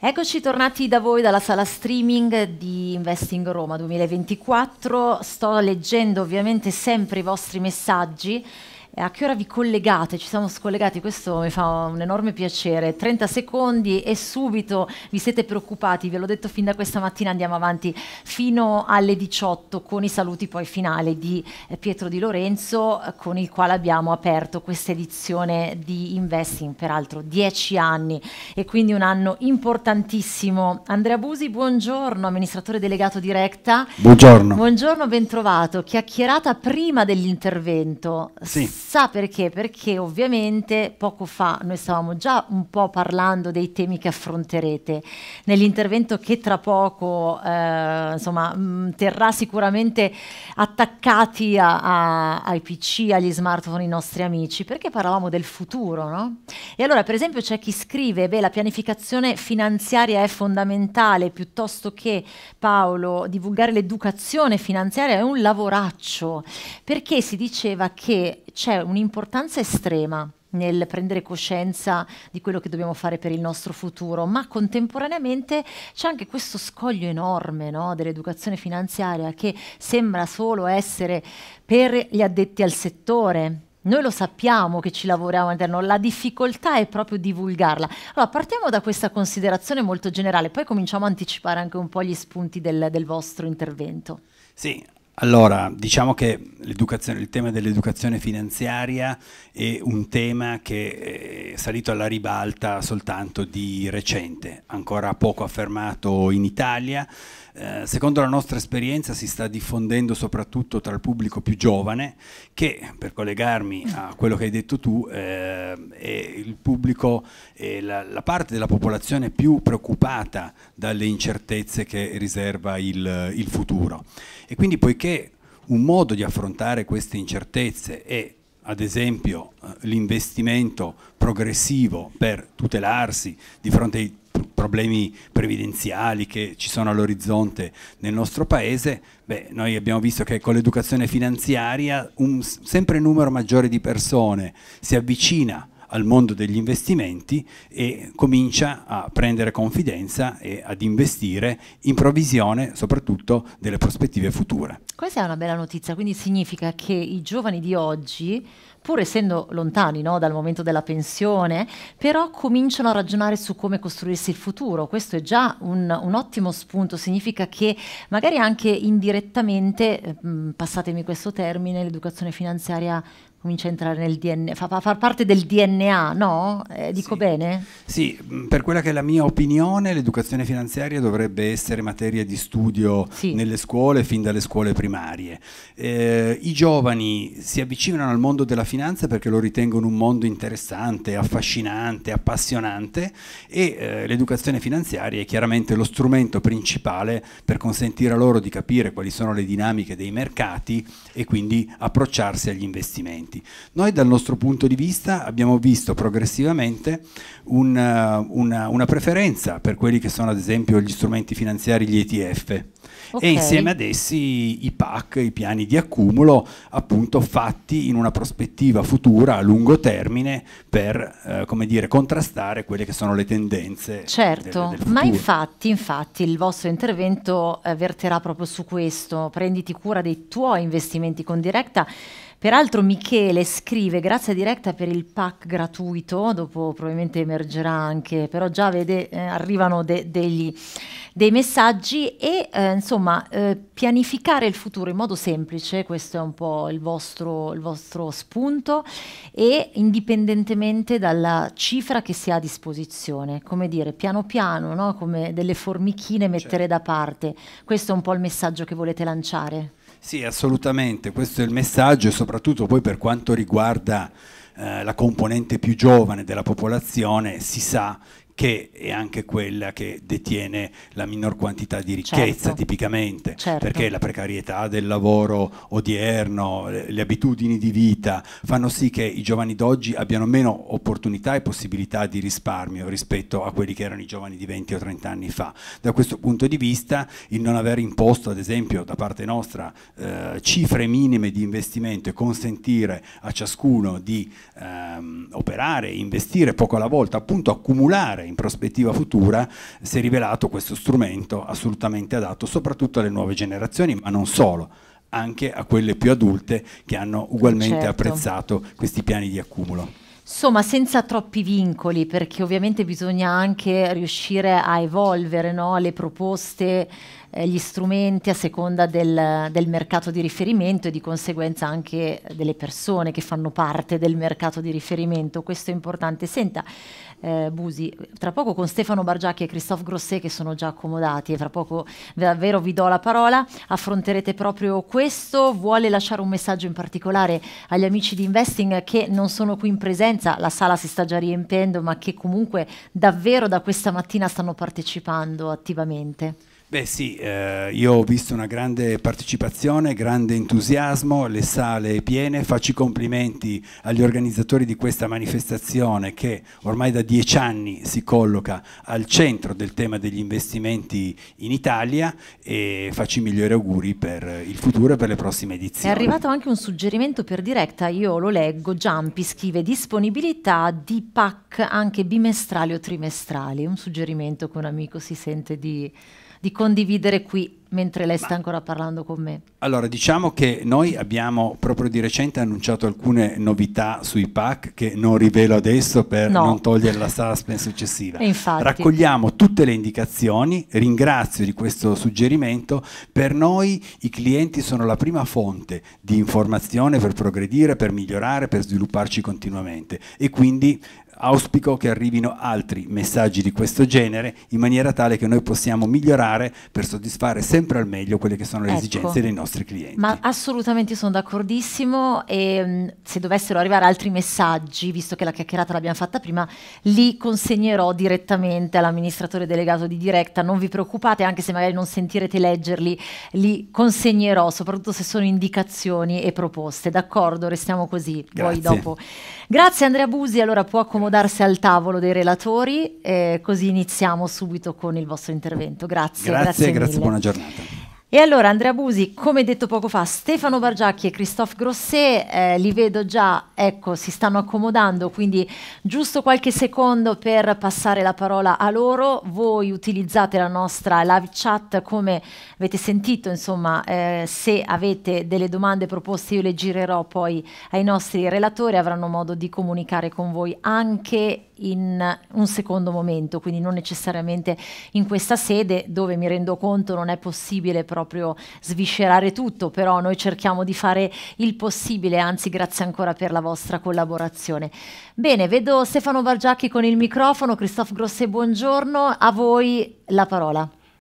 Eccoci tornati da voi dalla sala streaming di Investing Roma 2024. Sto leggendo ovviamente sempre i vostri messaggi a che ora vi collegate? Ci siamo scollegati, questo mi fa un enorme piacere. 30 secondi e subito vi siete preoccupati, ve l'ho detto fin da questa mattina, andiamo avanti fino alle 18 con i saluti poi finali di eh, Pietro Di Lorenzo eh, con il quale abbiamo aperto questa edizione di Investing, peraltro 10 anni e quindi un anno importantissimo. Andrea Busi, buongiorno, amministratore delegato di Buongiorno. Buongiorno. ben trovato. Chiacchierata prima dell'intervento. Sì Sa perché? Perché ovviamente poco fa noi stavamo già un po' parlando dei temi che affronterete. Nell'intervento che tra poco eh, insomma, mh, mm, terrà sicuramente attaccati a, a, ai PC, agli smartphone i nostri amici, perché parlavamo del futuro, no? E allora per esempio c'è chi scrive, beh la pianificazione finanziaria è fondamentale, piuttosto che Paolo divulgare l'educazione finanziaria è un lavoraccio, perché si diceva che c'è un'importanza estrema nel prendere coscienza di quello che dobbiamo fare per il nostro futuro, ma contemporaneamente c'è anche questo scoglio enorme no, dell'educazione finanziaria che sembra solo essere per gli addetti al settore, noi lo sappiamo che ci lavoriamo all'interno, la difficoltà è proprio divulgarla. Allora partiamo da questa considerazione molto generale, poi cominciamo a anticipare anche un po' gli spunti del, del vostro intervento. Sì, allora, diciamo che il tema dell'educazione finanziaria è un tema che eh, è salito alla ribalta soltanto di recente, ancora poco affermato in Italia. Eh, secondo la nostra esperienza si sta diffondendo soprattutto tra il pubblico più giovane, che per collegarmi a quello che hai detto tu, eh, è il pubblico, è la, la parte della popolazione più preoccupata dalle incertezze che riserva il, il futuro. E quindi poiché perché un modo di affrontare queste incertezze è ad esempio eh, l'investimento progressivo per tutelarsi di fronte ai problemi previdenziali che ci sono all'orizzonte nel nostro paese, beh, noi abbiamo visto che con l'educazione finanziaria un sempre numero maggiore di persone si avvicina a al mondo degli investimenti e comincia a prendere confidenza e ad investire in provisione soprattutto delle prospettive future. Questa è una bella notizia, quindi significa che i giovani di oggi pur essendo lontani no, dal momento della pensione, però cominciano a ragionare su come costruirsi il futuro. Questo è già un, un ottimo spunto, significa che magari anche indirettamente, eh, mh, passatemi questo termine, l'educazione finanziaria comincia a entrare nel DNA, fa, fa far parte del DNA, no? Eh, dico sì. bene? Sì, mm, per quella che è la mia opinione, l'educazione finanziaria dovrebbe essere materia di studio sì. nelle scuole, fin dalle scuole primarie. Eh, I giovani si avvicinano al mondo della finanza perché lo ritengono un mondo interessante, affascinante, appassionante e eh, l'educazione finanziaria è chiaramente lo strumento principale per consentire a loro di capire quali sono le dinamiche dei mercati e quindi approcciarsi agli investimenti strumenti. Noi dal nostro punto di vista abbiamo visto progressivamente una, eh, una, una preferenza per quelli che sono ad esempio gli strumenti finanziari, gli ETF. Okay. e insieme ad essi i PAC, i piani di accumulo, appunto fatti in una prospettiva futura a lungo termine per, eh, dire, contrastare quelle che sono le tendenze. Certo, del, del ma infatti, infatti, il vostro intervento eh, verterà proprio su questo, prenditi cura dei tuoi investimenti con diretta Peraltro Michele scrive grazie a diretta per il pack gratuito, dopo probabilmente emergerà anche, però già vede eh, arrivano de degli, dei messaggi e eh, insomma eh, pianificare il futuro in modo semplice, questo è un po' il vostro, il vostro spunto e indipendentemente dalla cifra che si ha a disposizione, come dire piano piano, no? come delle formichine mettere certo. da parte, questo è un po' il messaggio che volete lanciare. Sì, assolutamente, questo è il messaggio e soprattutto poi per quanto riguarda eh, la componente più giovane della popolazione si sa che è anche quella che detiene la minor quantità di ricchezza certo. tipicamente, certo. perché la precarietà del lavoro odierno, le, le abitudini di vita fanno sì che i giovani d'oggi abbiano meno opportunità e possibilità di risparmio rispetto a quelli che erano i giovani di 20 o 30 anni fa. Da questo punto di vista il non aver imposto ad esempio da parte nostra eh, cifre minime di investimento e consentire a ciascuno di ehm, operare, investire poco alla volta, appunto accumulare in prospettiva futura si è rivelato questo strumento assolutamente adatto soprattutto alle nuove generazioni, ma non solo, anche a quelle più adulte che hanno ugualmente certo. apprezzato questi piani di accumulo. Insomma, senza troppi vincoli, perché ovviamente bisogna anche riuscire a evolvere no? le proposte, eh, gli strumenti a seconda del, del, mercato di riferimento e di conseguenza anche delle persone che fanno parte del mercato di riferimento. Questo è importante. Senta, eh, Busi, tra poco con Stefano Bargiacchi e Christophe Grosset che sono già accomodati e fra poco davvero vi do la parola, affronterete proprio questo, vuole lasciare un messaggio in particolare agli amici di Investing che non sono qui in presenza, la sala si sta già riempiendo, ma che comunque davvero da questa mattina stanno partecipando attivamente. Beh sì, eh, io ho visto una grande partecipazione, grande entusiasmo, le sale piene, faccio i complimenti agli organizzatori di questa manifestazione che ormai da dieci anni si colloca al centro del tema degli investimenti in Italia e faccio i migliori auguri per il futuro e per le prossime edizioni. È arrivato anche un suggerimento per diretta, io lo leggo, Giampi scrive disponibilità di PAC anche bimestrali o trimestrali, un suggerimento che un amico si sente di, di condividere qui mentre lei sta ancora parlando con me? Allora, diciamo che noi abbiamo proprio di recente annunciato alcune novità sui PAC che non rivelo adesso per no. non togliere la suspense successiva. Infatti. Raccogliamo tutte le indicazioni, ringrazio di questo suggerimento. Per noi i clienti sono la prima fonte di informazione per progredire, per migliorare, per svilupparci continuamente e quindi auspico che arrivino altri messaggi di questo genere in maniera tale che noi possiamo migliorare per soddisfare sempre al meglio quelle che sono le ecco, esigenze dei nostri clienti. Ma assolutamente sono d'accordissimo e mm, se dovessero arrivare altri messaggi, visto che la chiacchierata l'abbiamo fatta prima, li consegnerò direttamente all'amministratore delegato di Directa, non vi preoccupate anche se magari non sentirete leggerli, li consegnerò soprattutto se sono indicazioni e proposte, d'accordo? Restiamo così, Grazie. poi dopo. Grazie Andrea Busi, allora può accomodare accomodarsi al tavolo dei relatori, eh, così iniziamo subito con il vostro intervento. Grazie. Grazie, grazie, grazie buona giornata. E allora Andrea Busi, come detto poco fa, Stefano Bargiacchi e Christophe Grosset eh, li vedo già, ecco, si stanno accomodando, quindi giusto qualche secondo per passare la parola a loro. Voi utilizzate la nostra live chat come avete sentito, insomma, eh, se avete delle domande proposte io le girerò poi ai nostri relatori, avranno modo di comunicare con voi anche in un secondo momento, quindi non necessariamente in questa sede dove mi rendo conto non è possibile proprio sviscerare tutto, però noi cerchiamo di fare il possibile, anzi grazie ancora per la vostra collaborazione. Bene, vedo Stefano Bargiacchi con il microfono, Christophe Grosse buongiorno, a voi la parola.